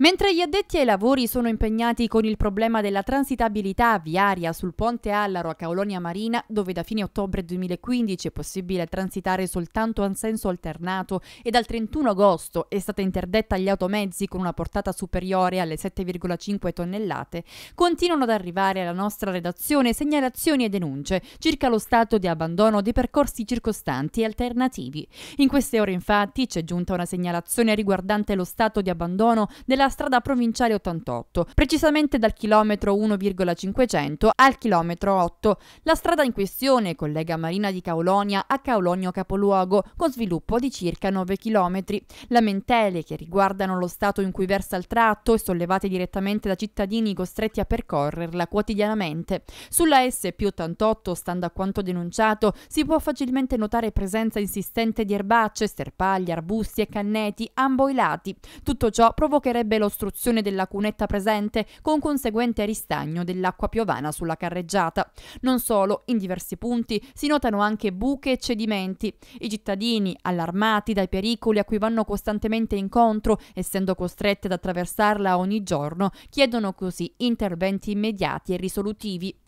Mentre gli addetti ai lavori sono impegnati con il problema della transitabilità viaria sul ponte Allaro a Caolonia Marina, dove da fine ottobre 2015 è possibile transitare soltanto a senso alternato e dal 31 agosto è stata interdetta agli automezzi con una portata superiore alle 7,5 tonnellate, continuano ad arrivare alla nostra redazione segnalazioni e denunce circa lo stato di abbandono dei percorsi circostanti e alternativi. In queste ore infatti c'è giunta una segnalazione riguardante lo stato di abbandono della strada provinciale 88, precisamente dal chilometro 1,500 al chilometro 8. La strada in questione collega Marina di Caolonia a Caolonio Capoluogo, con sviluppo di circa 9 km. Lamentele che riguardano lo stato in cui versa il tratto e sollevate direttamente da cittadini costretti a percorrerla quotidianamente. Sulla sp 88, stando a quanto denunciato, si può facilmente notare presenza insistente di erbacce, sterpagli, arbusti e canneti, ambo i lati. Tutto ciò provocherebbe l'ostruzione della cunetta presente con conseguente ristagno dell'acqua piovana sulla carreggiata. Non solo, in diversi punti si notano anche buche e cedimenti. I cittadini, allarmati dai pericoli a cui vanno costantemente incontro, essendo costretti ad attraversarla ogni giorno, chiedono così interventi immediati e risolutivi.